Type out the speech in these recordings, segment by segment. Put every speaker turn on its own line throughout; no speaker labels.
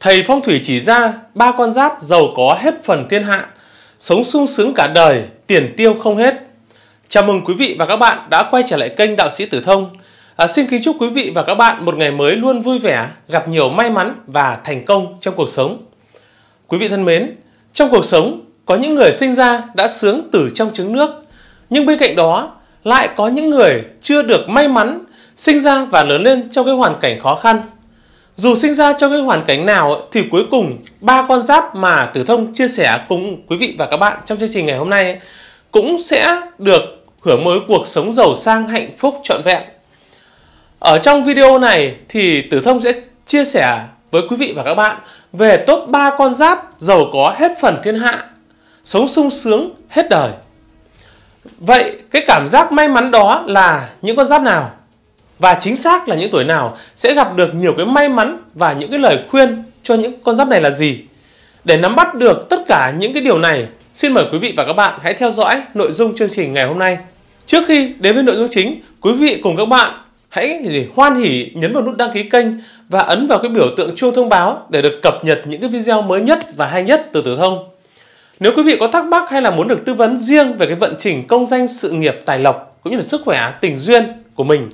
Thầy phong thủy chỉ ra ba con giáp giàu có hết phần thiên hạ, sống sung sướng cả đời, tiền tiêu không hết. Chào mừng quý vị và các bạn đã quay trở lại kênh Đạo sĩ Tử Thông. À, xin kính chúc quý vị và các bạn một ngày mới luôn vui vẻ, gặp nhiều may mắn và thành công trong cuộc sống. Quý vị thân mến, trong cuộc sống có những người sinh ra đã sướng từ trong trứng nước, nhưng bên cạnh đó lại có những người chưa được may mắn sinh ra và lớn lên trong cái hoàn cảnh khó khăn dù sinh ra trong cái hoàn cảnh nào thì cuối cùng ba con giáp mà Tử Thông chia sẻ cùng quý vị và các bạn trong chương trình ngày hôm nay cũng sẽ được hưởng mới cuộc sống giàu sang hạnh phúc trọn vẹn. Ở trong video này thì Tử Thông sẽ chia sẻ với quý vị và các bạn về top 3 con giáp giàu có hết phần thiên hạ, sống sung sướng hết đời. Vậy cái cảm giác may mắn đó là những con giáp nào? và chính xác là những tuổi nào sẽ gặp được nhiều cái may mắn và những cái lời khuyên cho những con giáp này là gì. Để nắm bắt được tất cả những cái điều này, xin mời quý vị và các bạn hãy theo dõi nội dung chương trình ngày hôm nay. Trước khi đến với nội dung chính, quý vị cùng các bạn hãy hoan hỉ nhấn vào nút đăng ký kênh và ấn vào cái biểu tượng chuông thông báo để được cập nhật những cái video mới nhất và hay nhất từ Tử Thông. Nếu quý vị có thắc mắc hay là muốn được tư vấn riêng về cái vận trình công danh sự nghiệp tài lộc cũng như là sức khỏe, tình duyên của mình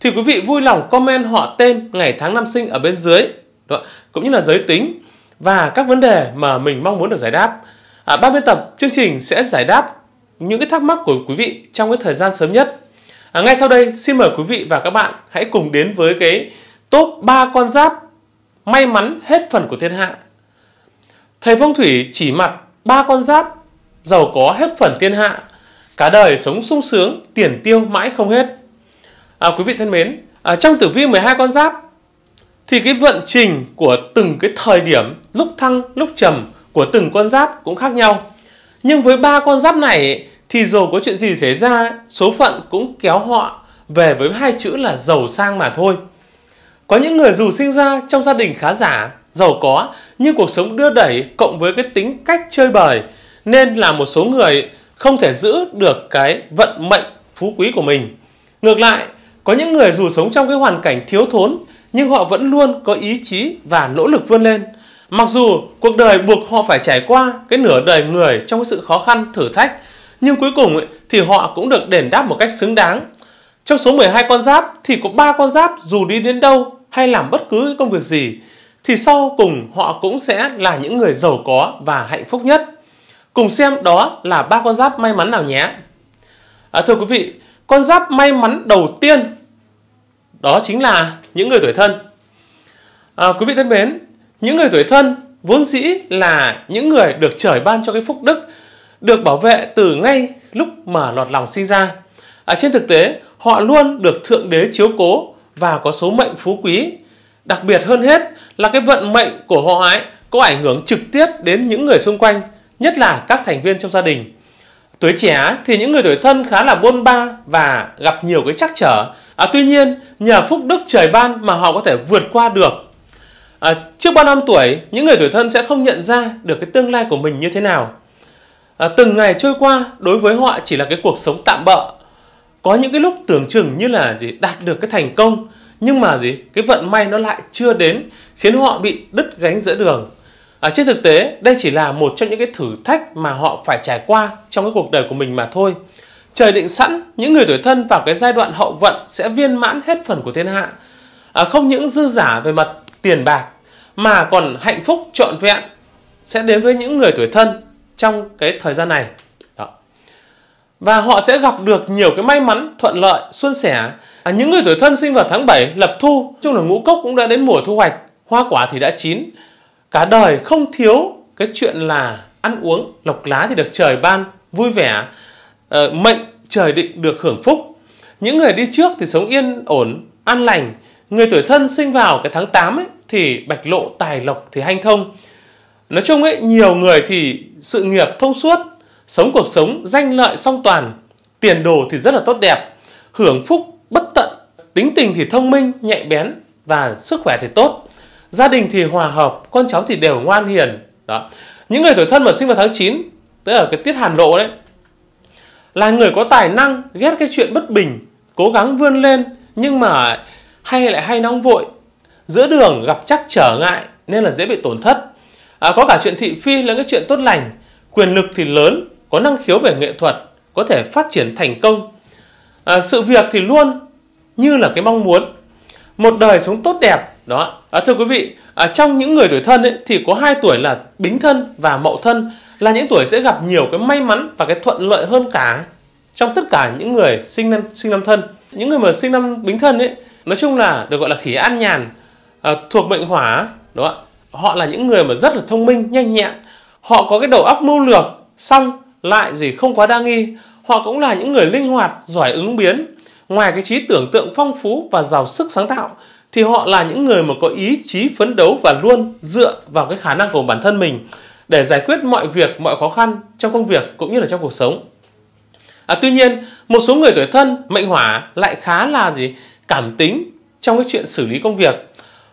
thì quý vị vui lòng comment họ tên, ngày tháng năm sinh ở bên dưới, Đúng cũng như là giới tính và các vấn đề mà mình mong muốn được giải đáp. À, ban biên tập chương trình sẽ giải đáp những cái thắc mắc của quý vị trong cái thời gian sớm nhất. À, ngay sau đây xin mời quý vị và các bạn hãy cùng đến với cái top 3 con giáp may mắn hết phần của thiên hạ. Thầy phong thủy chỉ mặt ba con giáp giàu có hết phần thiên hạ, cả đời sống sung sướng, tiền tiêu mãi không hết à, quý vị thân mến à, trong tử vi 12 con giáp thì cái vận trình của từng cái thời điểm lúc thăng lúc trầm của từng con giáp cũng khác nhau nhưng với ba con giáp này thì dù có chuyện gì xảy ra số phận cũng kéo họ về với hai chữ là giàu sang mà thôi có những người dù sinh ra trong gia đình khá giả giàu có nhưng cuộc sống đưa đẩy cộng với cái tính cách chơi bời nên là một số người không thể giữ được cái vận mệnh phú quý của mình ngược lại có những người dù sống trong cái hoàn cảnh thiếu thốn nhưng họ vẫn luôn có ý chí và nỗ lực vươn lên. Mặc dù cuộc đời buộc họ phải trải qua cái nửa đời người trong cái sự khó khăn, thử thách, nhưng cuối cùng ấy, thì họ cũng được đền đáp một cách xứng đáng. Trong số 12 con giáp thì có 3 con giáp dù đi đến đâu hay làm bất cứ công việc gì thì sau cùng họ cũng sẽ là những người giàu có và hạnh phúc nhất. Cùng xem đó là ba con giáp may mắn nào nhé. À, thưa quý vị, con giáp may mắn đầu tiên đó chính là những người tuổi thân à, quý vị thân mến những người tuổi thân vốn dĩ là những người được trời ban cho cái phúc đức được bảo vệ từ ngay lúc mà lọt lòng sinh ra à, trên thực tế họ luôn được thượng đế chiếu cố và có số mệnh phú quý đặc biệt hơn hết là cái vận mệnh của họ ấy có ảnh hưởng trực tiếp đến những người xung quanh nhất là các thành viên trong gia đình Tuổi trẻ thì những người tuổi thân khá là bôn ba và gặp nhiều cái trắc trở. À, tuy nhiên, nhờ phúc đức trời ban mà họ có thể vượt qua được. À, trước 35 tuổi, những người tuổi thân sẽ không nhận ra được cái tương lai của mình như thế nào. À, từng ngày trôi qua, đối với họ chỉ là cái cuộc sống tạm bợ. Có những cái lúc tưởng chừng như là gì đạt được cái thành công, nhưng mà gì cái vận may nó lại chưa đến khiến họ bị đứt gánh giữa đường À, trên thực tế, đây chỉ là một trong những cái thử thách mà họ phải trải qua trong cái cuộc đời của mình mà thôi. Trời định sẵn, những người tuổi thân vào cái giai đoạn hậu vận sẽ viên mãn hết phần của thiên hạ. À, không những dư giả về mặt tiền bạc, mà còn hạnh phúc trọn vẹn sẽ đến với những người tuổi thân trong cái thời gian này. Đó. Và họ sẽ gặp được nhiều cái may mắn, thuận lợi, xuân sẻ. À, những người tuổi thân sinh vào tháng 7 lập thu, chung là ngũ cốc cũng đã đến mùa thu hoạch, hoa quả thì đã chín, cả đời không thiếu cái chuyện là ăn uống lọc lá thì được trời ban vui vẻ ờ, mệnh trời định được hưởng phúc những người đi trước thì sống yên ổn an lành người tuổi thân sinh vào cái tháng 8 ấy, thì bạch lộ tài lộc thì hanh thông nói chung ấy nhiều người thì sự nghiệp thông suốt sống cuộc sống danh lợi song toàn tiền đồ thì rất là tốt đẹp hưởng phúc bất tận tính tình thì thông minh nhạy bén và sức khỏe thì tốt gia đình thì hòa hợp con cháu thì đều ngoan hiền đó những người tuổi thân mà sinh vào tháng 9 tức là cái tiết hàn lộ đấy là người có tài năng ghét cái chuyện bất bình cố gắng vươn lên nhưng mà hay lại hay nóng vội giữa đường gặp chắc trở ngại nên là dễ bị tổn thất à, có cả chuyện thị phi là cái chuyện tốt lành quyền lực thì lớn có năng khiếu về nghệ thuật có thể phát triển thành công à, sự việc thì luôn như là cái mong muốn một đời sống tốt đẹp đó à, thưa quý vị à, trong những người tuổi thân ấy, thì có hai tuổi là bính thân và mậu thân là những tuổi sẽ gặp nhiều cái may mắn và cái thuận lợi hơn cả trong tất cả những người sinh năm sinh năm thân những người mà sinh năm bính thân ấy nói chung là được gọi là khỉ an nhàn à, thuộc mệnh hỏa đó họ là những người mà rất là thông minh nhanh nhẹn họ có cái đầu óc mưu lược xong lại gì không quá đa nghi họ cũng là những người linh hoạt giỏi ứng biến ngoài cái trí tưởng tượng phong phú và giàu sức sáng tạo thì họ là những người mà có ý chí phấn đấu và luôn dựa vào cái khả năng của bản thân mình để giải quyết mọi việc, mọi khó khăn trong công việc cũng như là trong cuộc sống. À, tuy nhiên, một số người tuổi thân, mệnh hỏa lại khá là gì cảm tính trong cái chuyện xử lý công việc.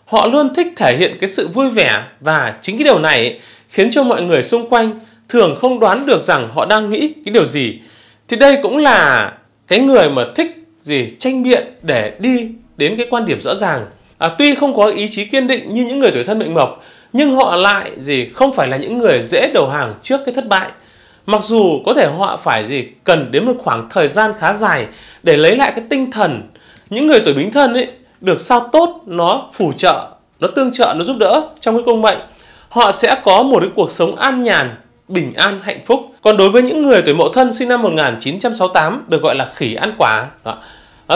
Họ luôn thích thể hiện cái sự vui vẻ và chính cái điều này khiến cho mọi người xung quanh thường không đoán được rằng họ đang nghĩ cái điều gì. Thì đây cũng là cái người mà thích gì tranh biện để đi đến cái quan điểm rõ ràng à, tuy không có ý chí kiên định như những người tuổi thân mệnh mộc nhưng họ lại gì không phải là những người dễ đầu hàng trước cái thất bại mặc dù có thể họ phải gì cần đến một khoảng thời gian khá dài để lấy lại cái tinh thần những người tuổi bính thân ấy được sao tốt nó phù trợ nó tương trợ nó giúp đỡ trong cái công mệnh họ sẽ có một cái cuộc sống an nhàn bình an hạnh phúc còn đối với những người tuổi mậu thân sinh năm 1968 được gọi là khỉ ăn quả đó,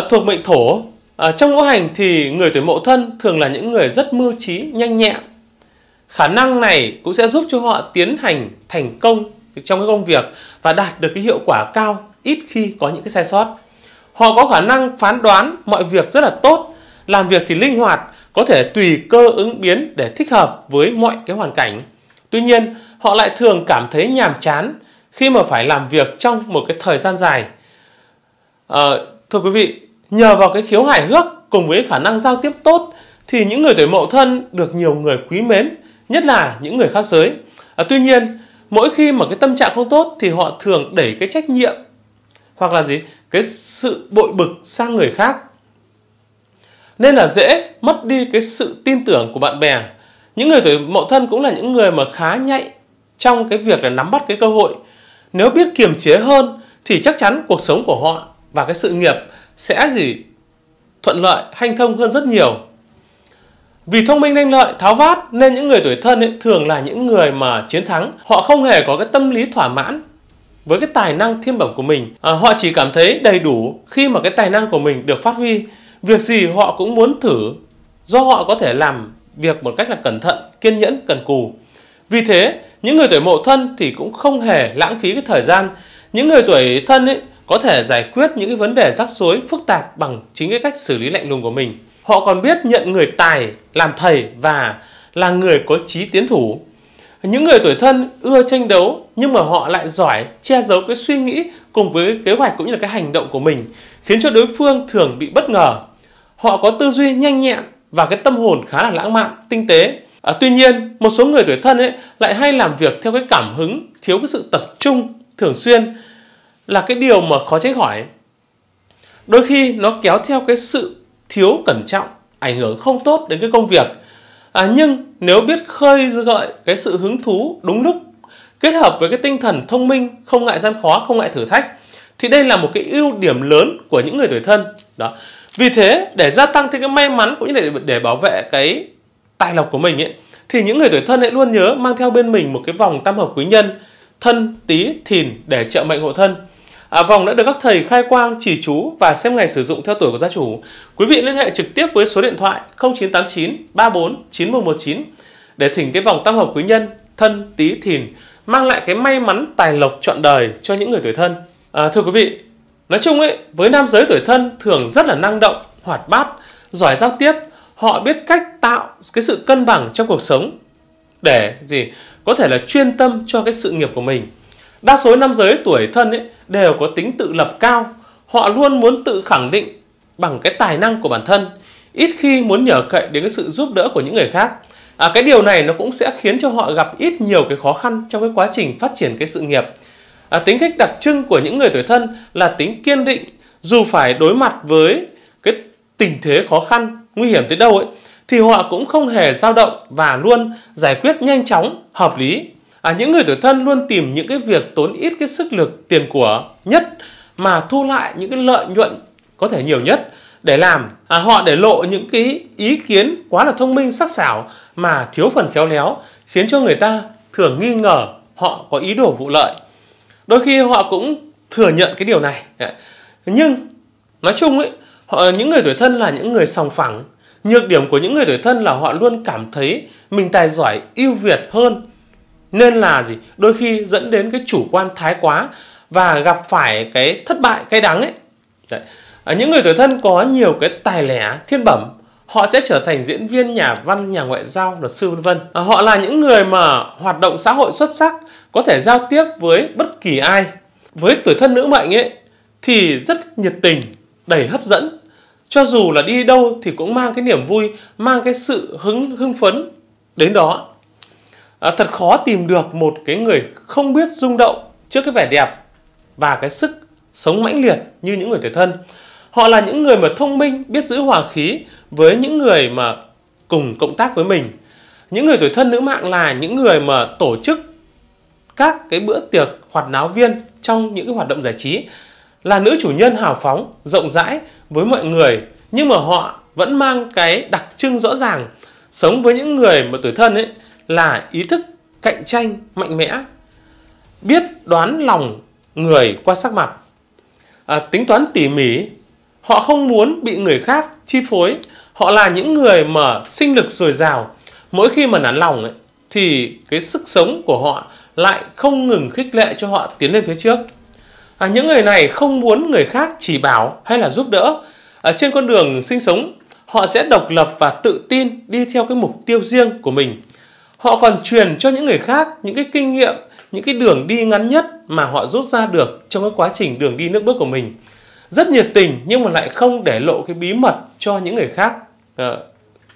thuộc mệnh thổ À, trong ngũ hành thì người tuổi mậu thân thường là những người rất mưu trí, nhanh nhẹn. Khả năng này cũng sẽ giúp cho họ tiến hành thành công trong cái công việc và đạt được cái hiệu quả cao ít khi có những cái sai sót. Họ có khả năng phán đoán mọi việc rất là tốt, làm việc thì linh hoạt, có thể tùy cơ ứng biến để thích hợp với mọi cái hoàn cảnh. Tuy nhiên, họ lại thường cảm thấy nhàm chán khi mà phải làm việc trong một cái thời gian dài. À, thưa quý vị, Nhờ vào cái khiếu hài hước cùng với khả năng giao tiếp tốt thì những người tuổi mậu thân được nhiều người quý mến, nhất là những người khác giới. À, tuy nhiên, mỗi khi mà cái tâm trạng không tốt thì họ thường đẩy cái trách nhiệm hoặc là gì? Cái sự bội bực sang người khác. Nên là dễ mất đi cái sự tin tưởng của bạn bè. Những người tuổi mậu thân cũng là những người mà khá nhạy trong cái việc là nắm bắt cái cơ hội. Nếu biết kiềm chế hơn thì chắc chắn cuộc sống của họ và cái sự nghiệp sẽ gì thuận lợi hanh thông hơn rất nhiều vì thông minh nhanh lợi tháo vát nên những người tuổi thân ấy, thường là những người mà chiến thắng họ không hề có cái tâm lý thỏa mãn với cái tài năng thiên bẩm của mình à, họ chỉ cảm thấy đầy đủ khi mà cái tài năng của mình được phát huy việc gì họ cũng muốn thử do họ có thể làm việc một cách là cẩn thận kiên nhẫn cần cù vì thế những người tuổi mậu thân thì cũng không hề lãng phí cái thời gian những người tuổi thân ấy có thể giải quyết những cái vấn đề rắc rối phức tạp bằng chính cái cách xử lý lạnh lùng của mình. Họ còn biết nhận người tài làm thầy và là người có trí tiến thủ. Những người tuổi thân ưa tranh đấu nhưng mà họ lại giỏi che giấu cái suy nghĩ cùng với kế hoạch cũng như là cái hành động của mình khiến cho đối phương thường bị bất ngờ. Họ có tư duy nhanh nhẹn và cái tâm hồn khá là lãng mạn, tinh tế. À, tuy nhiên, một số người tuổi thân ấy lại hay làm việc theo cái cảm hứng, thiếu cái sự tập trung thường xuyên là cái điều mà khó tránh khỏi đôi khi nó kéo theo cái sự thiếu cẩn trọng ảnh hưởng không tốt đến cái công việc à, nhưng nếu biết khơi gợi cái sự hứng thú đúng lúc kết hợp với cái tinh thần thông minh không ngại gian khó không ngại thử thách thì đây là một cái ưu điểm lớn của những người tuổi thân đó vì thế để gia tăng thêm cái may mắn cũng như để để bảo vệ cái tài lộc của mình ấy, thì những người tuổi thân hãy luôn nhớ mang theo bên mình một cái vòng tam hợp quý nhân thân tí thìn để trợ mệnh hộ thân À, vòng đã được các thầy khai quang chỉ chú và xem ngày sử dụng theo tuổi của gia chủ. Quý vị liên hệ trực tiếp với số điện thoại 0989 34 9119 để thỉnh cái vòng tăng hợp quý nhân thân tí thìn mang lại cái may mắn tài lộc trọn đời cho những người tuổi thân. À, thưa quý vị, nói chung ấy với nam giới tuổi thân thường rất là năng động, hoạt bát, giỏi giao tiếp, họ biết cách tạo cái sự cân bằng trong cuộc sống để gì có thể là chuyên tâm cho cái sự nghiệp của mình Đa số nam giới tuổi thân ấy đều có tính tự lập cao, họ luôn muốn tự khẳng định bằng cái tài năng của bản thân, ít khi muốn nhờ cậy đến cái sự giúp đỡ của những người khác. À, cái điều này nó cũng sẽ khiến cho họ gặp ít nhiều cái khó khăn trong cái quá trình phát triển cái sự nghiệp. À, tính cách đặc trưng của những người tuổi thân là tính kiên định, dù phải đối mặt với cái tình thế khó khăn, nguy hiểm tới đâu ấy, thì họ cũng không hề dao động và luôn giải quyết nhanh chóng, hợp lý à, những người tuổi thân luôn tìm những cái việc tốn ít cái sức lực tiền của nhất mà thu lại những cái lợi nhuận có thể nhiều nhất để làm à, họ để lộ những cái ý kiến quá là thông minh sắc sảo mà thiếu phần khéo léo khiến cho người ta thường nghi ngờ họ có ý đồ vụ lợi đôi khi họ cũng thừa nhận cái điều này nhưng nói chung ấy họ những người tuổi thân là những người sòng phẳng nhược điểm của những người tuổi thân là họ luôn cảm thấy mình tài giỏi ưu việt hơn nên là gì đôi khi dẫn đến cái chủ quan thái quá và gặp phải cái thất bại cay đắng ấy Đấy. À, những người tuổi thân có nhiều cái tài lẻ thiên bẩm họ sẽ trở thành diễn viên nhà văn nhà ngoại giao luật sư vân vân à, họ là những người mà hoạt động xã hội xuất sắc có thể giao tiếp với bất kỳ ai với tuổi thân nữ mệnh ấy thì rất nhiệt tình đầy hấp dẫn cho dù là đi đâu thì cũng mang cái niềm vui mang cái sự hứng hưng phấn đến đó à, thật khó tìm được một cái người không biết rung động trước cái vẻ đẹp và cái sức sống mãnh liệt như những người tuổi thân họ là những người mà thông minh biết giữ hòa khí với những người mà cùng cộng tác với mình những người tuổi thân nữ mạng là những người mà tổ chức các cái bữa tiệc hoạt náo viên trong những cái hoạt động giải trí là nữ chủ nhân hào phóng rộng rãi với mọi người nhưng mà họ vẫn mang cái đặc trưng rõ ràng sống với những người mà tuổi thân ấy là ý thức cạnh tranh mạnh mẽ, biết đoán lòng người qua sắc mặt, à, tính toán tỉ mỉ. Họ không muốn bị người khác chi phối. Họ là những người mà sinh lực dồi dào. Mỗi khi mà nản lòng ấy, thì cái sức sống của họ lại không ngừng khích lệ cho họ tiến lên phía trước. À, những người này không muốn người khác chỉ bảo hay là giúp đỡ. Ở trên con đường sinh sống, họ sẽ độc lập và tự tin đi theo cái mục tiêu riêng của mình họ còn truyền cho những người khác những cái kinh nghiệm những cái đường đi ngắn nhất mà họ rút ra được trong cái quá trình đường đi nước bước của mình rất nhiệt tình nhưng mà lại không để lộ cái bí mật cho những người khác à,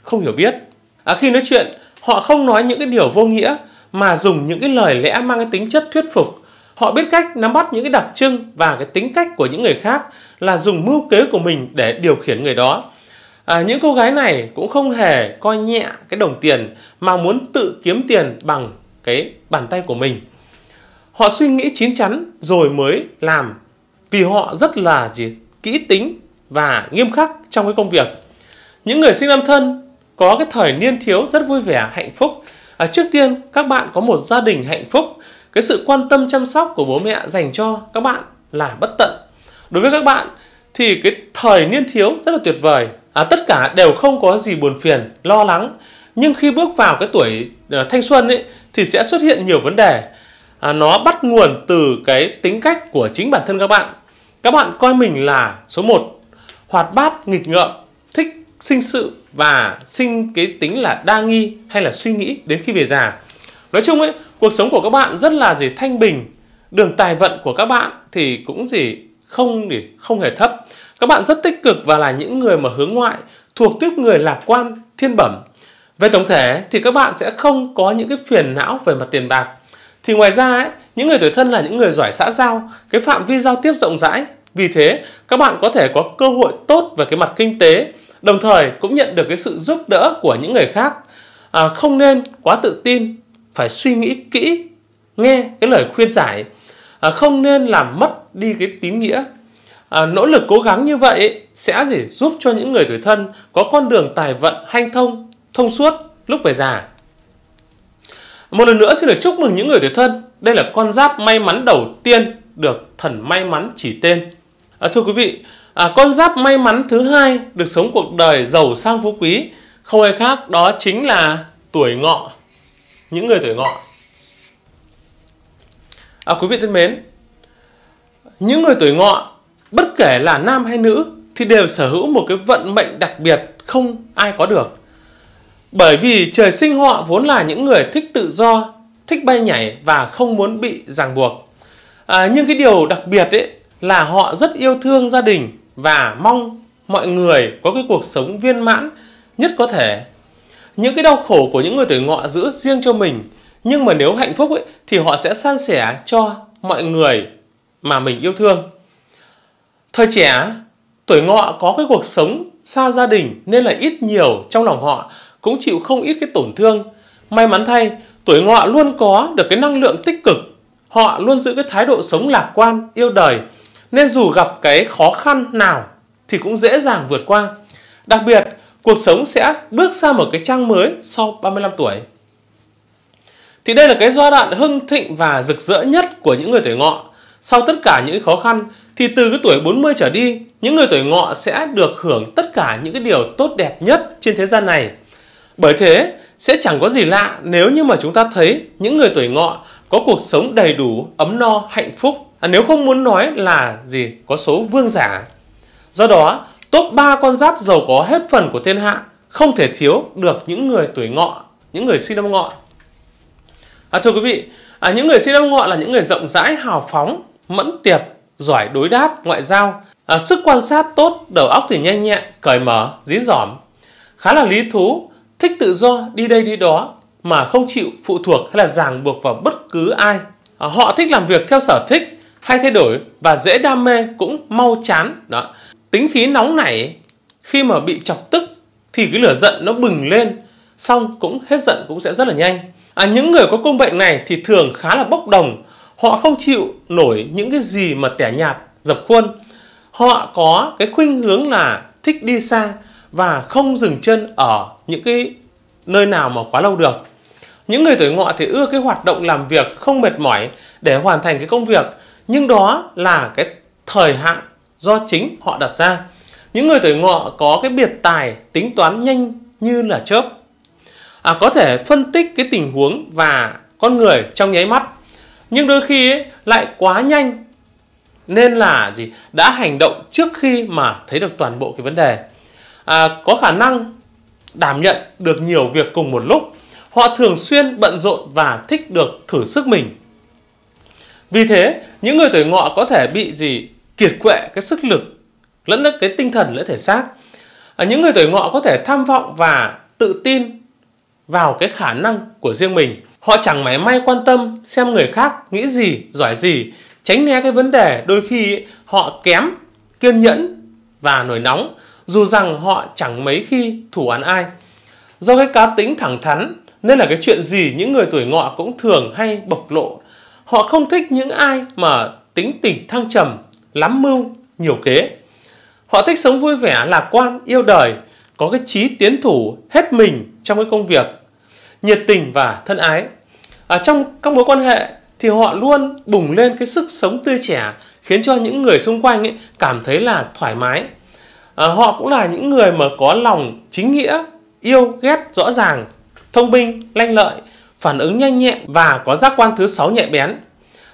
không hiểu biết à, khi nói chuyện họ không nói những cái điều vô nghĩa mà dùng những cái lời lẽ mang cái tính chất thuyết phục họ biết cách nắm bắt những cái đặc trưng và cái tính cách của những người khác là dùng mưu kế của mình để điều khiển người đó à, những cô gái này cũng không hề coi nhẹ cái đồng tiền mà muốn tự kiếm tiền bằng cái bàn tay của mình họ suy nghĩ chín chắn rồi mới làm vì họ rất là gì kỹ tính và nghiêm khắc trong cái công việc những người sinh năm thân có cái thời niên thiếu rất vui vẻ hạnh phúc à, trước tiên các bạn có một gia đình hạnh phúc cái sự quan tâm chăm sóc của bố mẹ dành cho các bạn là bất tận đối với các bạn thì cái thời niên thiếu rất là tuyệt vời à, tất cả đều không có gì buồn phiền lo lắng nhưng khi bước vào cái tuổi uh, thanh xuân ấy thì sẽ xuất hiện nhiều vấn đề à, nó bắt nguồn từ cái tính cách của chính bản thân các bạn các bạn coi mình là số 1 hoạt bát nghịch ngợm thích sinh sự và sinh cái tính là đa nghi hay là suy nghĩ đến khi về già nói chung ấy cuộc sống của các bạn rất là gì thanh bình đường tài vận của các bạn thì cũng gì không để không hề thấp các bạn rất tích cực và là những người mà hướng ngoại, thuộc tiếp người lạc quan, thiên bẩm. Về tổng thể thì các bạn sẽ không có những cái phiền não về mặt tiền bạc. Thì ngoài ra ấy, những người tuổi thân là những người giỏi xã giao, cái phạm vi giao tiếp rộng rãi. Vì thế, các bạn có thể có cơ hội tốt về cái mặt kinh tế, đồng thời cũng nhận được cái sự giúp đỡ của những người khác. À, không nên quá tự tin, phải suy nghĩ kỹ, nghe cái lời khuyên giải. À, không nên làm mất đi cái tín nghĩa à, nỗ lực cố gắng như vậy sẽ gì giúp cho những người tuổi thân có con đường tài vận hanh thông thông suốt lúc về già một lần nữa xin được chúc mừng những người tuổi thân đây là con giáp may mắn đầu tiên được thần may mắn chỉ tên à, thưa quý vị à, con giáp may mắn thứ hai được sống cuộc đời giàu sang phú quý không ai khác đó chính là tuổi ngọ những người tuổi ngọ à, quý vị thân mến những người tuổi ngọ bất kể là nam hay nữ thì đều sở hữu một cái vận mệnh đặc biệt không ai có được. Bởi vì trời sinh họ vốn là những người thích tự do, thích bay nhảy và không muốn bị ràng buộc. À, nhưng cái điều đặc biệt ấy là họ rất yêu thương gia đình và mong mọi người có cái cuộc sống viên mãn nhất có thể. Những cái đau khổ của những người tuổi ngọ giữ riêng cho mình, nhưng mà nếu hạnh phúc ấy thì họ sẽ san sẻ cho mọi người mà mình yêu thương. Thời trẻ, tuổi ngọ có cái cuộc sống xa gia đình nên là ít nhiều trong lòng họ cũng chịu không ít cái tổn thương. May mắn thay, tuổi ngọ luôn có được cái năng lượng tích cực. Họ luôn giữ cái thái độ sống lạc quan, yêu đời. Nên dù gặp cái khó khăn nào thì cũng dễ dàng vượt qua. Đặc biệt, cuộc sống sẽ bước sang một cái trang mới sau 35 tuổi. Thì đây là cái giai đoạn hưng thịnh và rực rỡ nhất của những người tuổi ngọ. Sau tất cả những khó khăn, thì từ cái tuổi 40 trở đi, những người tuổi ngọ sẽ được hưởng tất cả những cái điều tốt đẹp nhất trên thế gian này. Bởi thế, sẽ chẳng có gì lạ nếu như mà chúng ta thấy những người tuổi ngọ có cuộc sống đầy đủ, ấm no, hạnh phúc. À, nếu không muốn nói là gì, có số vương giả. Do đó, top 3 con giáp giàu có hết phần của thiên hạ không thể thiếu được những người tuổi ngọ, những người sinh năm ngọ. À, thưa quý vị, à, những người sinh năm ngọ là những người rộng rãi, hào phóng, mẫn tiệp, giỏi đối đáp ngoại giao, à, sức quan sát tốt, đầu óc thì nhanh nhẹn, cởi mở, dí dỏm. Khá là lý thú, thích tự do, đi đây đi đó mà không chịu phụ thuộc hay là ràng buộc vào bất cứ ai. À, họ thích làm việc theo sở thích, hay thay đổi và dễ đam mê cũng mau chán. Đó. Tính khí nóng nảy khi mà bị chọc tức thì cái lửa giận nó bừng lên xong cũng hết giận cũng sẽ rất là nhanh. À, những người có cung bệnh này thì thường khá là bốc đồng họ không chịu nổi những cái gì mà tẻ nhạt dập khuôn họ có cái khuynh hướng là thích đi xa và không dừng chân ở những cái nơi nào mà quá lâu được những người tuổi ngọ thì ưa cái hoạt động làm việc không mệt mỏi để hoàn thành cái công việc nhưng đó là cái thời hạn do chính họ đặt ra những người tuổi ngọ có cái biệt tài tính toán nhanh như là chớp à, có thể phân tích cái tình huống và con người trong nháy mắt nhưng đôi khi ấy, lại quá nhanh nên là gì đã hành động trước khi mà thấy được toàn bộ cái vấn đề à, có khả năng đảm nhận được nhiều việc cùng một lúc họ thường xuyên bận rộn và thích được thử sức mình vì thế những người tuổi ngọ có thể bị gì kiệt quệ cái sức lực lẫn cái tinh thần lẫn thể xác à, những người tuổi ngọ có thể tham vọng và tự tin vào cái khả năng của riêng mình Họ chẳng mảy may quan tâm xem người khác nghĩ gì, giỏi gì, tránh né cái vấn đề đôi khi họ kém, kiên nhẫn và nổi nóng, dù rằng họ chẳng mấy khi thủ án ai. Do cái cá tính thẳng thắn nên là cái chuyện gì những người tuổi ngọ cũng thường hay bộc lộ. Họ không thích những ai mà tính tình thăng trầm, lắm mưu, nhiều kế. Họ thích sống vui vẻ, lạc quan, yêu đời, có cái trí tiến thủ hết mình trong cái công việc nhiệt tình và thân ái. À, trong các mối quan hệ thì họ luôn bùng lên cái sức sống tươi trẻ khiến cho những người xung quanh ấy cảm thấy là thoải mái. À, họ cũng là những người mà có lòng chính nghĩa, yêu ghét rõ ràng, thông minh, lanh lợi, phản ứng nhanh nhẹn và có giác quan thứ sáu nhạy bén.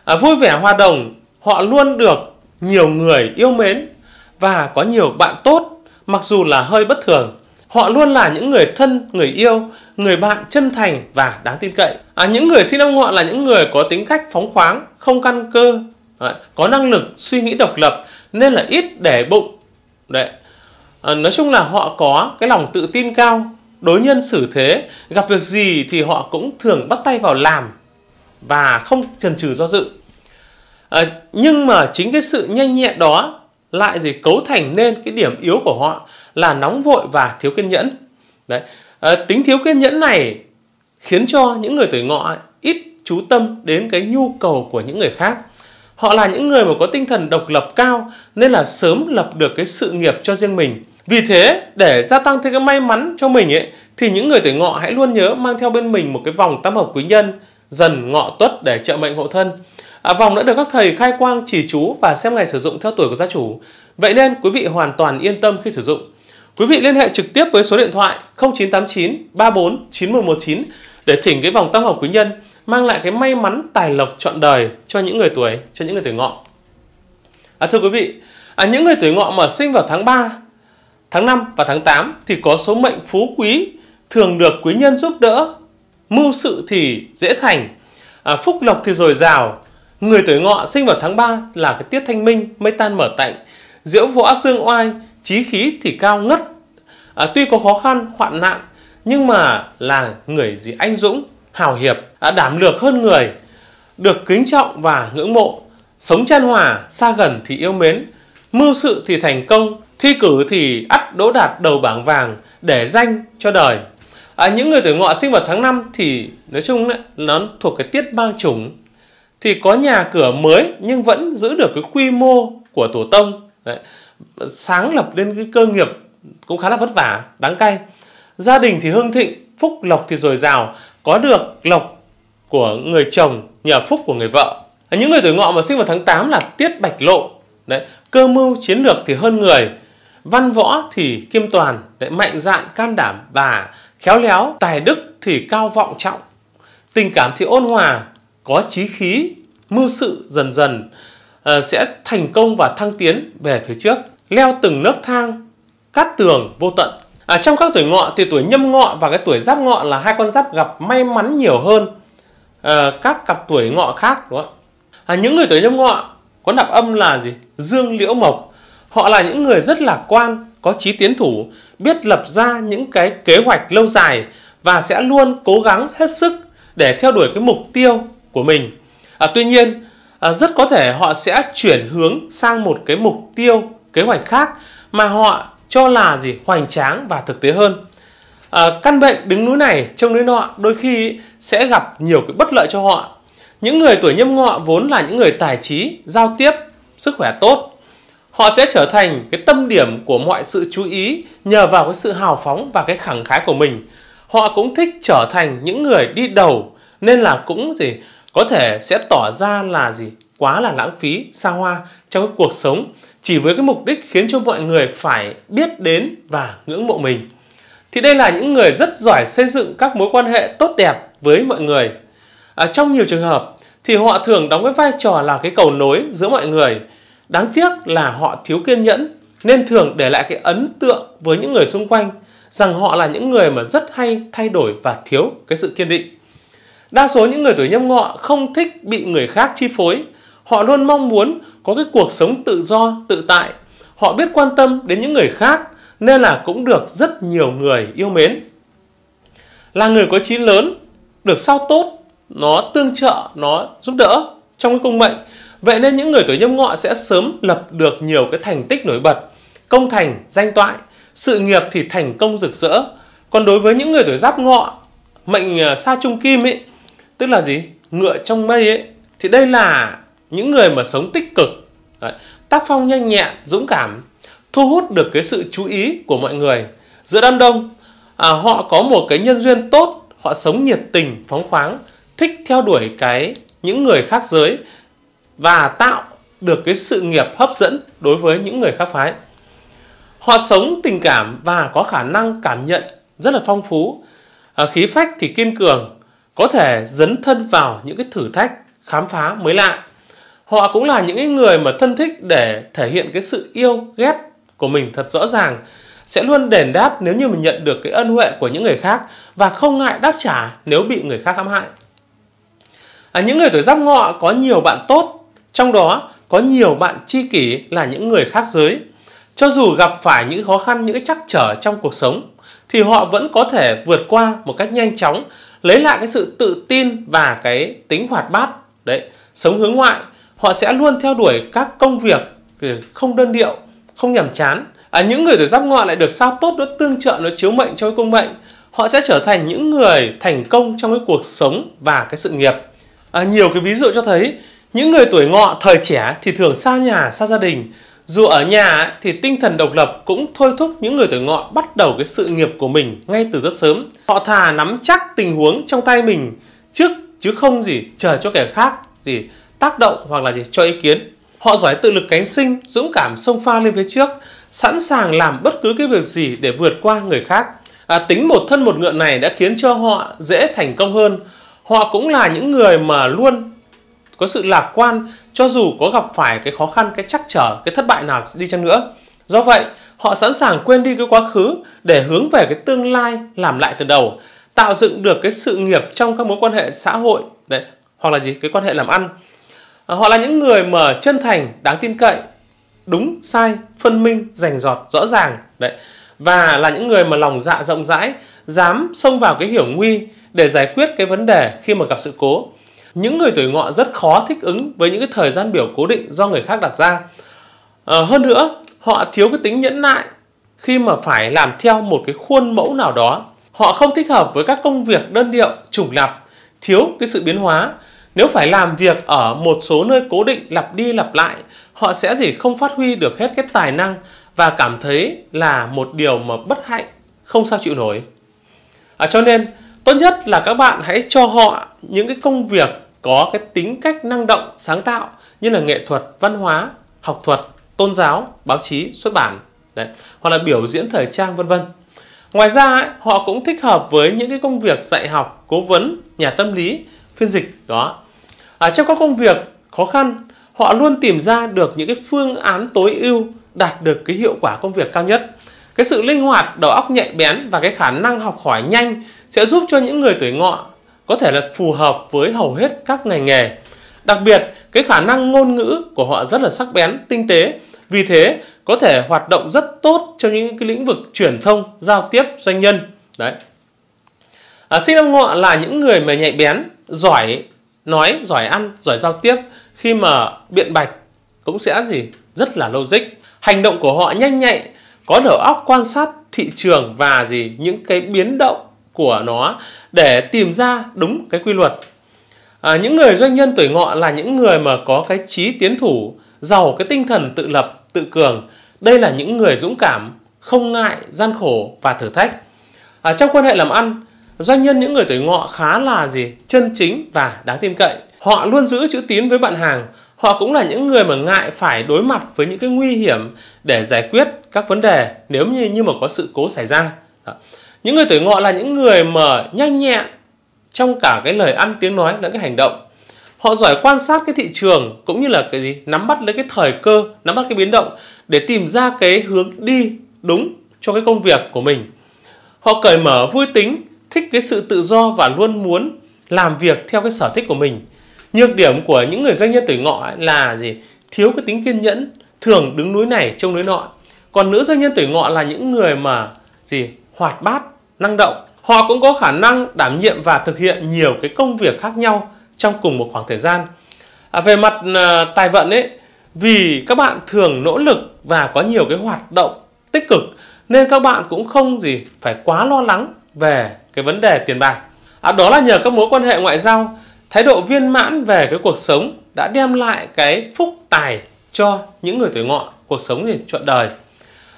À, vui vẻ hòa đồng, họ luôn được nhiều người yêu mến và có nhiều bạn tốt mặc dù là hơi bất thường Họ luôn là những người thân, người yêu, người bạn chân thành và đáng tin cậy. À, những người sinh năm ngọ là những người có tính cách phóng khoáng, không căn cơ, à, có năng lực suy nghĩ độc lập nên là ít để bụng. Đấy. À, nói chung là họ có cái lòng tự tin cao, đối nhân xử thế, gặp việc gì thì họ cũng thường bắt tay vào làm và không chần chừ do dự. À, nhưng mà chính cái sự nhanh nhẹn đó lại gì cấu thành nên cái điểm yếu của họ là nóng vội và thiếu kiên nhẫn đấy à, tính thiếu kiên nhẫn này khiến cho những người tuổi ngọ ít chú tâm đến cái nhu cầu của những người khác họ là những người mà có tinh thần độc lập cao nên là sớm lập được cái sự nghiệp cho riêng mình vì thế để gia tăng thêm cái may mắn cho mình ấy thì những người tuổi ngọ hãy luôn nhớ mang theo bên mình một cái vòng tam hợp quý nhân dần ngọ tuất để trợ mệnh hộ thân à, vòng đã được các thầy khai quang chỉ chú và xem ngày sử dụng theo tuổi của gia chủ vậy nên quý vị hoàn toàn yên tâm khi sử dụng Quý vị liên hệ trực tiếp với số điện thoại 0989 34 9119 để thỉnh cái vòng tăng hợp quý nhân mang lại cái may mắn tài lộc trọn đời cho những người tuổi cho những người tuổi ngọ. À, thưa quý vị, à, những người tuổi ngọ mà sinh vào tháng 3, tháng 5 và tháng 8 thì có số mệnh phú quý thường được quý nhân giúp đỡ, mưu sự thì dễ thành, à, phúc lộc thì dồi dào. Người tuổi ngọ sinh vào tháng 3 là cái tiết thanh minh, mây tan mở tạnh, diễu võ dương oai chí khí thì cao ngất à, tuy có khó khăn hoạn nạn nhưng mà là người gì anh dũng hào hiệp à, đảm lược hơn người được kính trọng và ngưỡng mộ sống chan hòa xa gần thì yêu mến mưu sự thì thành công thi cử thì ắt đỗ đạt đầu bảng vàng để danh cho đời à, những người tuổi ngọ sinh vào tháng 5 thì nói chung ấy, nó thuộc cái tiết mang trùng thì có nhà cửa mới nhưng vẫn giữ được cái quy mô của tổ tông Đấy sáng lập lên cái cơ nghiệp cũng khá là vất vả, đáng cay. Gia đình thì hương thịnh, phúc lộc thì dồi dào, có được lộc của người chồng nhờ phúc của người vợ. những người tuổi ngọ mà sinh vào tháng 8 là tiết bạch lộ, đấy, cơ mưu chiến lược thì hơn người, văn võ thì kiêm toàn, đấy, mạnh dạn, can đảm và khéo léo, tài đức thì cao vọng trọng, tình cảm thì ôn hòa, có trí khí, mưu sự dần dần Ờ, sẽ thành công và thăng tiến về phía trước leo từng nấc thang cát tường vô tận à, trong các tuổi ngọ thì tuổi nhâm ngọ và cái tuổi giáp ngọ là hai con giáp gặp may mắn nhiều hơn à, các cặp tuổi ngọ khác đúng không à, những người tuổi nhâm ngọ có đặc âm là gì dương liễu mộc họ là những người rất lạc quan có trí tiến thủ biết lập ra những cái kế hoạch lâu dài và sẽ luôn cố gắng hết sức để theo đuổi cái mục tiêu của mình à, tuy nhiên à, rất có thể họ sẽ chuyển hướng sang một cái mục tiêu kế hoạch khác mà họ cho là gì hoành tráng và thực tế hơn à, căn bệnh đứng núi này trông núi nọ đôi khi sẽ gặp nhiều cái bất lợi cho họ những người tuổi nhâm ngọ vốn là những người tài trí giao tiếp sức khỏe tốt họ sẽ trở thành cái tâm điểm của mọi sự chú ý nhờ vào cái sự hào phóng và cái khẳng khái của mình họ cũng thích trở thành những người đi đầu nên là cũng gì có thể sẽ tỏ ra là gì quá là lãng phí xa hoa trong cái cuộc sống chỉ với cái mục đích khiến cho mọi người phải biết đến và ngưỡng mộ mình thì đây là những người rất giỏi xây dựng các mối quan hệ tốt đẹp với mọi người à, trong nhiều trường hợp thì họ thường đóng cái vai trò là cái cầu nối giữa mọi người đáng tiếc là họ thiếu kiên nhẫn nên thường để lại cái ấn tượng với những người xung quanh rằng họ là những người mà rất hay thay đổi và thiếu cái sự kiên định Đa số những người tuổi nhâm ngọ không thích bị người khác chi phối. Họ luôn mong muốn có cái cuộc sống tự do, tự tại. Họ biết quan tâm đến những người khác nên là cũng được rất nhiều người yêu mến. Là người có trí lớn, được sao tốt, nó tương trợ, nó giúp đỡ trong cái cung mệnh. Vậy nên những người tuổi nhâm ngọ sẽ sớm lập được nhiều cái thành tích nổi bật, công thành, danh toại, sự nghiệp thì thành công rực rỡ. Còn đối với những người tuổi giáp ngọ, mệnh à, sa trung kim ấy, tức là gì ngựa trong mây ấy thì đây là những người mà sống tích cực Đấy. tác phong nhanh nhẹn dũng cảm thu hút được cái sự chú ý của mọi người giữa đám đông à, họ có một cái nhân duyên tốt họ sống nhiệt tình phóng khoáng thích theo đuổi cái những người khác giới và tạo được cái sự nghiệp hấp dẫn đối với những người khác phái họ sống tình cảm và có khả năng cảm nhận rất là phong phú à, khí phách thì kiên cường có thể dấn thân vào những cái thử thách khám phá mới lạ. Họ cũng là những người mà thân thích để thể hiện cái sự yêu ghét của mình thật rõ ràng, sẽ luôn đền đáp nếu như mình nhận được cái ân huệ của những người khác và không ngại đáp trả nếu bị người khác hãm hại. À, những người tuổi giáp ngọ có nhiều bạn tốt, trong đó có nhiều bạn tri kỷ là những người khác giới. Cho dù gặp phải những khó khăn, những cái trắc trở trong cuộc sống, thì họ vẫn có thể vượt qua một cách nhanh chóng lấy lại cái sự tự tin và cái tính hoạt bát đấy sống hướng ngoại họ sẽ luôn theo đuổi các công việc không đơn điệu không nhàm chán à, những người tuổi giáp ngọ lại được sao tốt nó tương trợ nó chiếu mệnh cho cái công mệnh họ sẽ trở thành những người thành công trong cái cuộc sống và cái sự nghiệp à, nhiều cái ví dụ cho thấy những người tuổi ngọ thời trẻ thì thường xa nhà xa gia đình dù ở nhà thì tinh thần độc lập cũng thôi thúc những người tuổi ngọ bắt đầu cái sự nghiệp của mình ngay từ rất sớm. Họ thà nắm chắc tình huống trong tay mình trước chứ không gì chờ cho kẻ khác gì tác động hoặc là gì cho ý kiến. Họ giỏi tự lực cánh sinh, dũng cảm xông pha lên phía trước, sẵn sàng làm bất cứ cái việc gì để vượt qua người khác. À, tính một thân một ngựa này đã khiến cho họ dễ thành công hơn. Họ cũng là những người mà luôn có sự lạc quan cho dù có gặp phải cái khó khăn, cái chắc trở, cái thất bại nào đi chăng nữa. Do vậy, họ sẵn sàng quên đi cái quá khứ để hướng về cái tương lai làm lại từ đầu, tạo dựng được cái sự nghiệp trong các mối quan hệ xã hội đấy, hoặc là gì cái quan hệ làm ăn. À, họ là những người mà chân thành, đáng tin cậy, đúng, sai, phân minh, rành rọt, rõ ràng đấy và là những người mà lòng dạ rộng rãi, dám xông vào cái hiểu nguy để giải quyết cái vấn đề khi mà gặp sự cố những người tuổi ngọ rất khó thích ứng với những cái thời gian biểu cố định do người khác đặt ra. À, hơn nữa, họ thiếu cái tính nhẫn nại khi mà phải làm theo một cái khuôn mẫu nào đó. Họ không thích hợp với các công việc đơn điệu, trùng lặp, thiếu cái sự biến hóa. Nếu phải làm việc ở một số nơi cố định lặp đi lặp lại, họ sẽ gì không phát huy được hết cái tài năng và cảm thấy là một điều mà bất hạnh, không sao chịu nổi. À, cho nên, tốt nhất là các bạn hãy cho họ những cái công việc có cái tính cách năng động, sáng tạo như là nghệ thuật, văn hóa, học thuật, tôn giáo, báo chí, xuất bản, đấy, hoặc là biểu diễn thời trang vân vân. Ngoài ra họ cũng thích hợp với những cái công việc dạy học, cố vấn, nhà tâm lý, phiên dịch đó. À, trong các công việc khó khăn, họ luôn tìm ra được những cái phương án tối ưu đạt được cái hiệu quả công việc cao nhất. Cái sự linh hoạt, đầu óc nhạy bén và cái khả năng học hỏi nhanh sẽ giúp cho những người tuổi ngọ có thể là phù hợp với hầu hết các ngành nghề. Đặc biệt, cái khả năng ngôn ngữ của họ rất là sắc bén, tinh tế. Vì thế, có thể hoạt động rất tốt trong những cái lĩnh vực truyền thông, giao tiếp, doanh nhân. Đấy. À, sinh năm ngọ là những người mà nhạy bén, giỏi nói, giỏi ăn, giỏi giao tiếp. Khi mà biện bạch cũng sẽ gì rất là logic. Hành động của họ nhanh nhạy, có đầu óc quan sát thị trường và gì những cái biến động của nó để tìm ra đúng cái quy luật à, những người doanh nhân tuổi ngọ là những người mà có cái trí tiến thủ giàu cái tinh thần tự lập tự cường đây là những người dũng cảm không ngại gian khổ và thử thách à, trong quan hệ làm ăn doanh nhân những người tuổi ngọ khá là gì chân chính và đáng tin cậy họ luôn giữ chữ tín với bạn hàng họ cũng là những người mà ngại phải đối mặt với những cái nguy hiểm để giải quyết các vấn đề nếu như như mà có sự cố xảy ra những người tuổi ngọ là những người mà nhanh nhẹn trong cả cái lời ăn tiếng nói lẫn cái hành động họ giỏi quan sát cái thị trường cũng như là cái gì nắm bắt lấy cái thời cơ nắm bắt cái biến động để tìm ra cái hướng đi đúng cho cái công việc của mình họ cởi mở vui tính thích cái sự tự do và luôn muốn làm việc theo cái sở thích của mình nhược điểm của những người doanh nhân tuổi ngọ là gì thiếu cái tính kiên nhẫn thường đứng núi này trông núi nọ còn nữ doanh nhân tuổi ngọ là những người mà gì hoạt bát, năng động. Họ cũng có khả năng đảm nhiệm và thực hiện nhiều cái công việc khác nhau trong cùng một khoảng thời gian. À, về mặt à, tài vận ấy, vì các bạn thường nỗ lực và có nhiều cái hoạt động tích cực nên các bạn cũng không gì phải quá lo lắng về cái vấn đề tiền bạc. À, đó là nhờ các mối quan hệ ngoại giao, thái độ viên mãn về cái cuộc sống đã đem lại cái phúc tài cho những người tuổi ngọ cuộc sống thì trọn đời.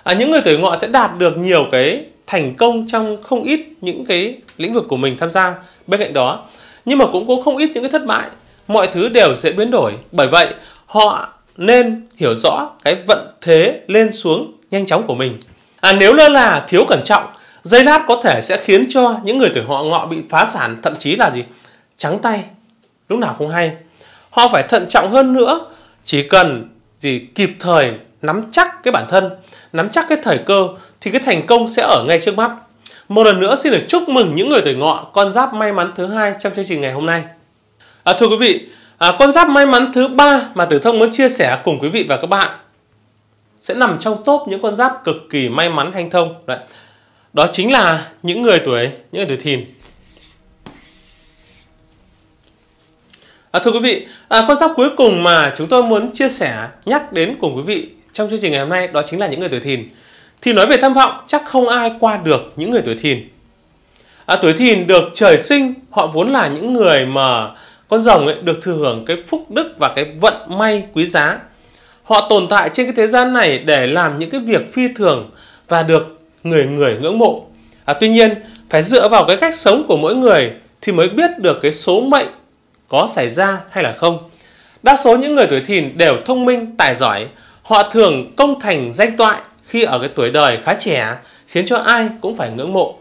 À, những người tuổi ngọ sẽ đạt được nhiều cái thành công trong không ít những cái lĩnh vực của mình tham gia bên cạnh đó nhưng mà cũng có không ít những cái thất bại mọi thứ đều dễ biến đổi bởi vậy họ nên hiểu rõ cái vận thế lên xuống nhanh chóng của mình à, nếu lơ là thiếu cẩn trọng dây lát có thể sẽ khiến cho những người tuổi họ ngọ bị phá sản thậm chí là gì trắng tay lúc nào không hay họ phải thận trọng hơn nữa chỉ cần gì kịp thời nắm chắc cái bản thân nắm chắc cái thời cơ thì cái thành công sẽ ở ngay trước mắt. Một lần nữa xin được chúc mừng những người tuổi ngọ con giáp may mắn thứ hai trong chương trình ngày hôm nay. À, thưa quý vị, à, con giáp may mắn thứ ba mà Tử Thông muốn chia sẻ cùng quý vị và các bạn sẽ nằm trong top những con giáp cực kỳ may mắn hanh thông. Đấy. Đó chính là những người tuổi những người tuổi thìn. À, thưa quý vị, à, con giáp cuối cùng mà chúng tôi muốn chia sẻ nhắc đến cùng quý vị trong chương trình ngày hôm nay đó chính là những người tuổi thìn. Thì nói về tham vọng, chắc không ai qua được những người tuổi thìn. À, tuổi thìn được trời sinh, họ vốn là những người mà con rồng ấy được thừa hưởng cái phúc đức và cái vận may quý giá. Họ tồn tại trên cái thế gian này để làm những cái việc phi thường và được người người ngưỡng mộ. À, tuy nhiên, phải dựa vào cái cách sống của mỗi người thì mới biết được cái số mệnh có xảy ra hay là không. Đa số những người tuổi thìn đều thông minh, tài giỏi, họ thường công thành danh toại khi ở cái tuổi đời khá trẻ khiến cho ai cũng phải ngưỡng mộ.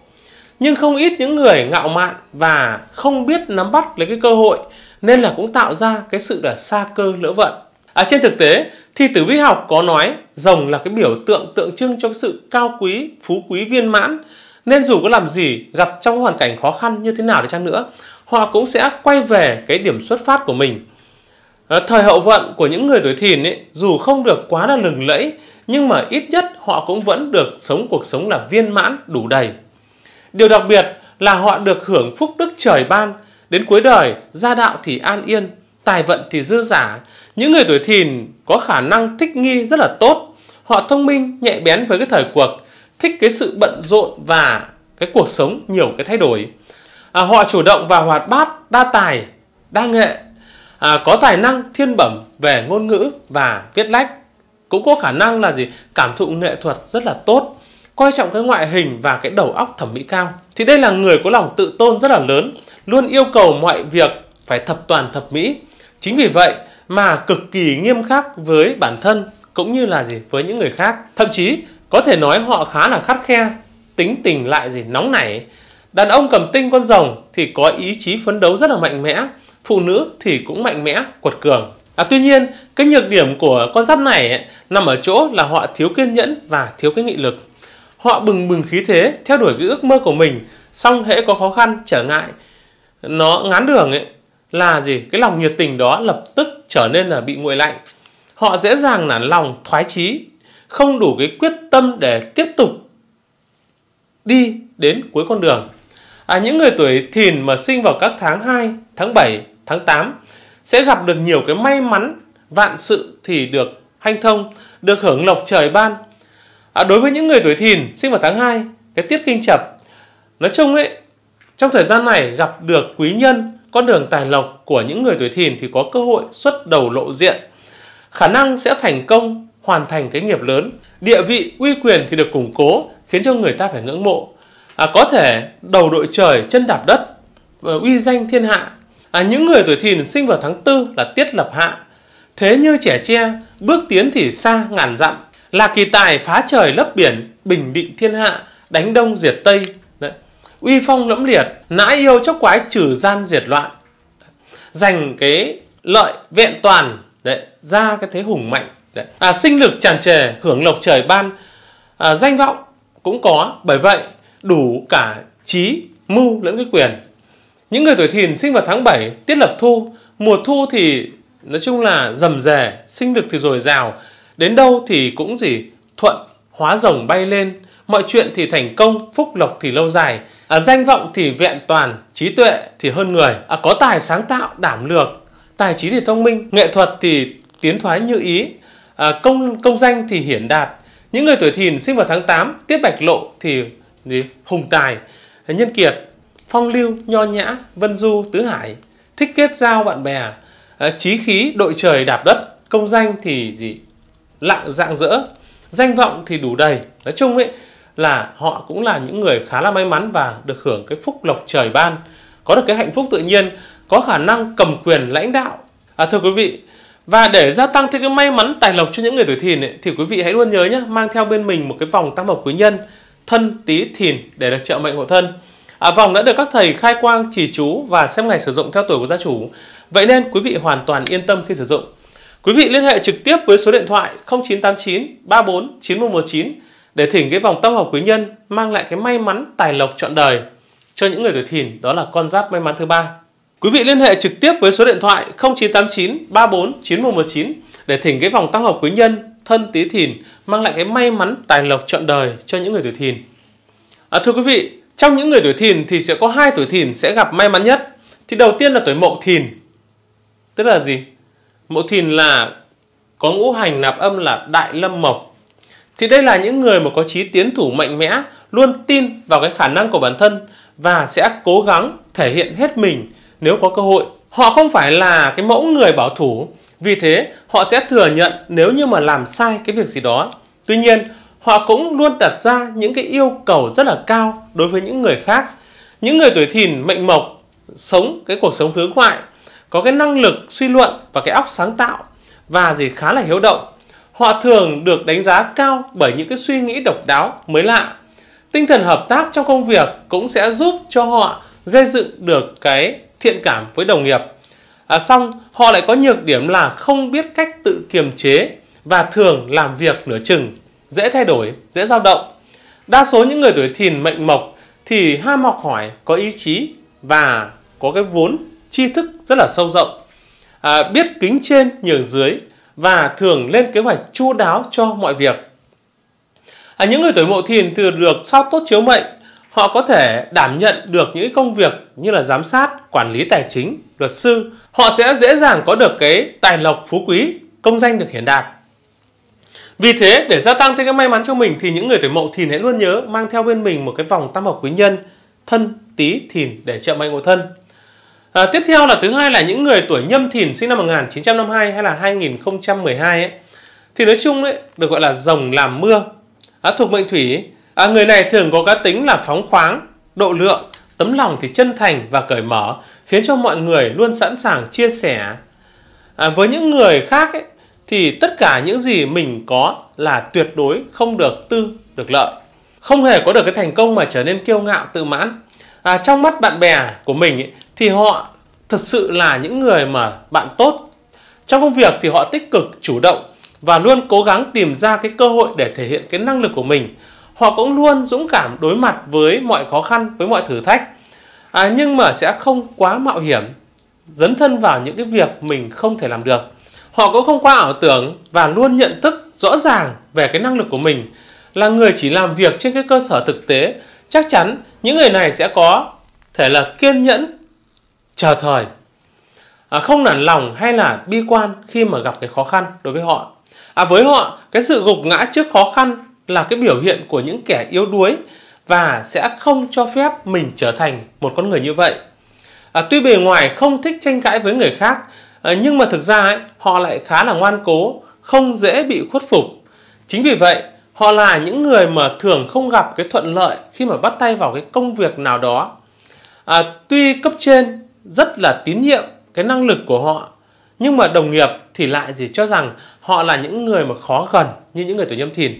Nhưng không ít những người ngạo mạn và không biết nắm bắt lấy cái cơ hội nên là cũng tạo ra cái sự là xa cơ lỡ vận. À, trên thực tế thì tử vi học có nói rồng là cái biểu tượng tượng trưng cho cái sự cao quý, phú quý viên mãn nên dù có làm gì gặp trong hoàn cảnh khó khăn như thế nào đi chăng nữa họ cũng sẽ quay về cái điểm xuất phát của mình. À, thời hậu vận của những người tuổi thìn ấy, dù không được quá là lừng lẫy nhưng mà ít nhất họ cũng vẫn được sống cuộc sống là viên mãn, đủ đầy. Điều đặc biệt là họ được hưởng phúc đức trời ban, đến cuối đời gia đạo thì an yên, tài vận thì dư giả. Những người tuổi thìn có khả năng thích nghi rất là tốt, họ thông minh, nhạy bén với cái thời cuộc, thích cái sự bận rộn và cái cuộc sống nhiều cái thay đổi. À, họ chủ động và hoạt bát, đa tài, đa nghệ, à, có tài năng thiên bẩm về ngôn ngữ và viết lách cũng có khả năng là gì cảm thụ nghệ thuật rất là tốt coi trọng cái ngoại hình và cái đầu óc thẩm mỹ cao thì đây là người có lòng tự tôn rất là lớn luôn yêu cầu mọi việc phải thập toàn thập mỹ chính vì vậy mà cực kỳ nghiêm khắc với bản thân cũng như là gì với những người khác thậm chí có thể nói họ khá là khắt khe tính tình lại gì nóng nảy đàn ông cầm tinh con rồng thì có ý chí phấn đấu rất là mạnh mẽ phụ nữ thì cũng mạnh mẽ quật cường À, tuy nhiên, cái nhược điểm của con giáp này ấy, nằm ở chỗ là họ thiếu kiên nhẫn và thiếu cái nghị lực. Họ bừng bừng khí thế theo đuổi cái ước mơ của mình, xong hễ có khó khăn, trở ngại, nó ngán đường ấy là gì? Cái lòng nhiệt tình đó lập tức trở nên là bị nguội lạnh. Họ dễ dàng nản lòng, thoái chí, không đủ cái quyết tâm để tiếp tục đi đến cuối con đường. À, những người tuổi thìn mà sinh vào các tháng 2, tháng 7, tháng 8 sẽ gặp được nhiều cái may mắn vạn sự thì được hanh thông được hưởng lộc trời ban à, đối với những người tuổi thìn sinh vào tháng 2 cái tiết kinh chập nói chung ấy trong thời gian này gặp được quý nhân con đường tài lộc của những người tuổi thìn thì có cơ hội xuất đầu lộ diện khả năng sẽ thành công hoàn thành cái nghiệp lớn địa vị uy quyền thì được củng cố khiến cho người ta phải ngưỡng mộ à, có thể đầu đội trời chân đạp đất uy danh thiên hạ À, những người tuổi thìn sinh vào tháng tư là tiết lập hạ. Thế như trẻ tre, bước tiến thì xa ngàn dặm, là kỳ tài phá trời lấp biển, bình định thiên hạ, đánh đông diệt tây. Đấy. Uy phong lẫm liệt, nã yêu chóc quái trừ gian diệt loạn. Dành cái lợi vẹn toàn, đấy, ra cái thế hùng mạnh. Đấy. À, sinh lực tràn trề, hưởng lộc trời ban, à, danh vọng cũng có. Bởi vậy, đủ cả trí, mưu lẫn cái quyền những người tuổi thìn sinh vào tháng 7, tiết lập thu, mùa thu thì nói chung là rầm rề, sinh lực thì dồi dào, đến đâu thì cũng gì thuận, hóa rồng bay lên, mọi chuyện thì thành công, phúc lộc thì lâu dài, à, danh vọng thì vẹn toàn, trí tuệ thì hơn người, à, có tài sáng tạo, đảm lược, tài trí thì thông minh, nghệ thuật thì tiến thoái như ý, à, công công danh thì hiển đạt. Những người tuổi thìn sinh vào tháng 8, tiết bạch lộ thì gì? hùng tài, nhân kiệt, phong lưu, nho nhã, vân du, tứ hải, thích kết giao bạn bè, trí ờ, khí đội trời đạp đất, công danh thì gì lặng dạng dỡ, danh vọng thì đủ đầy. Nói chung ấy là họ cũng là những người khá là may mắn và được hưởng cái phúc lộc trời ban, có được cái hạnh phúc tự nhiên, có khả năng cầm quyền lãnh đạo. À, thưa quý vị, và để gia tăng thêm cái may mắn tài lộc cho những người tuổi thìn ấy, thì quý vị hãy luôn nhớ nhé, mang theo bên mình một cái vòng tam hợp quý nhân thân tí thìn để được trợ mệnh hộ thân. À, vòng đã được các thầy khai quang, chỉ chú và xem ngày sử dụng theo tuổi của gia chủ. Vậy nên quý vị hoàn toàn yên tâm khi sử dụng. Quý vị liên hệ trực tiếp với số điện thoại 0989 34 9119 để thỉnh cái vòng tâm học quý nhân mang lại cái may mắn tài lộc trọn đời cho những người tuổi thìn đó là con giáp may mắn thứ ba. Quý vị liên hệ trực tiếp với số điện thoại 0989 34 9119 để thỉnh cái vòng tăng học quý nhân thân tí thìn mang lại cái may mắn tài lộc trọn đời cho những người tuổi thìn. À, thưa quý vị, trong những người tuổi thìn thì sẽ có hai tuổi thìn sẽ gặp may mắn nhất. Thì đầu tiên là tuổi mậu thìn. Tức là gì? Mậu thìn là có ngũ hành nạp âm là đại lâm mộc. Thì đây là những người mà có trí tiến thủ mạnh mẽ, luôn tin vào cái khả năng của bản thân và sẽ cố gắng thể hiện hết mình nếu có cơ hội. Họ không phải là cái mẫu người bảo thủ, vì thế họ sẽ thừa nhận nếu như mà làm sai cái việc gì đó. Tuy nhiên, họ cũng luôn đặt ra những cái yêu cầu rất là cao đối với những người khác. Những người tuổi thìn mệnh mộc sống cái cuộc sống hướng ngoại, có cái năng lực suy luận và cái óc sáng tạo và gì khá là hiếu động. Họ thường được đánh giá cao bởi những cái suy nghĩ độc đáo, mới lạ. Tinh thần hợp tác trong công việc cũng sẽ giúp cho họ gây dựng được cái thiện cảm với đồng nghiệp. À, xong, họ lại có nhược điểm là không biết cách tự kiềm chế và thường làm việc nửa chừng dễ thay đổi, dễ dao động. Đa số những người tuổi thìn mệnh mộc thì ham học hỏi, có ý chí và có cái vốn tri thức rất là sâu rộng. À, biết kính trên nhường dưới và thường lên kế hoạch chu đáo cho mọi việc. À, những người tuổi mậu thìn thừa được sao tốt chiếu mệnh, họ có thể đảm nhận được những công việc như là giám sát, quản lý tài chính, luật sư. Họ sẽ dễ dàng có được cái tài lộc phú quý, công danh được hiển đạt. Vì thế, để gia tăng thêm cái may mắn cho mình thì những người tuổi mậu thìn hãy luôn nhớ mang theo bên mình một cái vòng tam hợp quý nhân thân tí thìn để trợ mệnh ngộ thân. À, tiếp theo là thứ hai là những người tuổi nhâm thìn sinh năm 1952 hay là 2012 ấy, thì nói chung ấy, được gọi là rồng làm mưa à, thuộc mệnh thủy à, người này thường có cá tính là phóng khoáng độ lượng tấm lòng thì chân thành và cởi mở khiến cho mọi người luôn sẵn sàng chia sẻ à, với những người khác ấy, thì tất cả những gì mình có là tuyệt đối không được tư được lợi không hề có được cái thành công mà trở nên kiêu ngạo tự mãn à, trong mắt bạn bè của mình ấy, thì họ thực sự là những người mà bạn tốt trong công việc thì họ tích cực chủ động và luôn cố gắng tìm ra cái cơ hội để thể hiện cái năng lực của mình họ cũng luôn dũng cảm đối mặt với mọi khó khăn với mọi thử thách à, nhưng mà sẽ không quá mạo hiểm dấn thân vào những cái việc mình không thể làm được Họ cũng không qua ảo tưởng và luôn nhận thức rõ ràng về cái năng lực của mình. Là người chỉ làm việc trên cái cơ sở thực tế, chắc chắn những người này sẽ có thể là kiên nhẫn, chờ thời, à, không nản lòng hay là bi quan khi mà gặp cái khó khăn đối với họ. À, với họ, cái sự gục ngã trước khó khăn là cái biểu hiện của những kẻ yếu đuối và sẽ không cho phép mình trở thành một con người như vậy. À, tuy bề ngoài không thích tranh cãi với người khác Ờ, nhưng mà thực ra ấy, họ lại khá là ngoan cố không dễ bị khuất phục chính vì vậy họ là những người mà thường không gặp cái thuận lợi khi mà bắt tay vào cái công việc nào đó à, tuy cấp trên rất là tín nhiệm cái năng lực của họ nhưng mà đồng nghiệp thì lại chỉ cho rằng họ là những người mà khó gần như những người tuổi nhâm thìn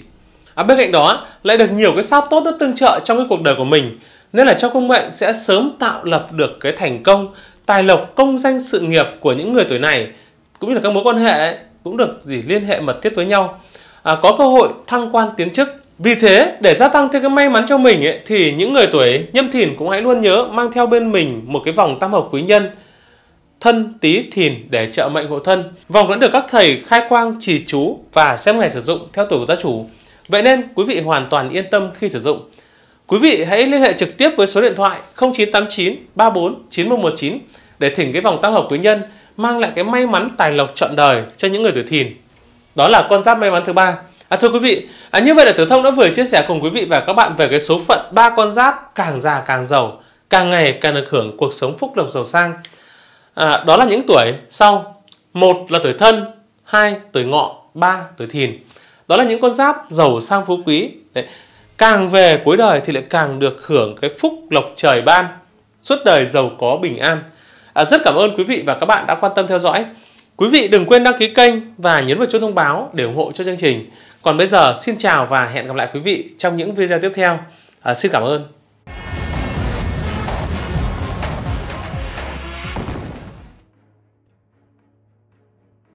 à, bên cạnh đó lại được nhiều cái sao tốt nó tương trợ trong cái cuộc đời của mình nên là trong công mệnh sẽ sớm tạo lập được cái thành công tài lộc công danh sự nghiệp của những người tuổi này cũng như là các mối quan hệ ấy, cũng được gì liên hệ mật thiết với nhau à, có cơ hội thăng quan tiến chức vì thế để gia tăng thêm cái may mắn cho mình ấy, thì những người tuổi nhâm thìn cũng hãy luôn nhớ mang theo bên mình một cái vòng tam hợp quý nhân thân tí thìn để trợ mệnh hộ thân vòng vẫn được các thầy khai quang trì chú và xem ngày sử dụng theo tuổi của gia chủ vậy nên quý vị hoàn toàn yên tâm khi sử dụng Quý vị hãy liên hệ trực tiếp với số điện thoại 0989 34 9119 để thỉnh cái vòng tăng hợp quý nhân mang lại cái may mắn tài lộc trọn đời cho những người tuổi thìn. Đó là con giáp may mắn thứ ba. À thưa quý vị, à, như vậy là Tử Thông đã vừa chia sẻ cùng quý vị và các bạn về cái số phận ba con giáp càng già càng giàu, càng ngày càng được hưởng cuộc sống phúc lộc giàu sang. À, đó là những tuổi sau. Một là tuổi thân, hai tuổi ngọ, ba tuổi thìn. Đó là những con giáp giàu sang phú quý. Đấy càng về cuối đời thì lại càng được hưởng cái phúc lộc trời ban suốt đời giàu có bình an à, rất cảm ơn quý vị và các bạn đã quan tâm theo dõi quý vị đừng quên đăng ký kênh và nhấn vào chuông thông báo để ủng hộ cho chương trình còn bây giờ xin chào và hẹn gặp lại quý vị trong những video tiếp theo à, xin cảm ơn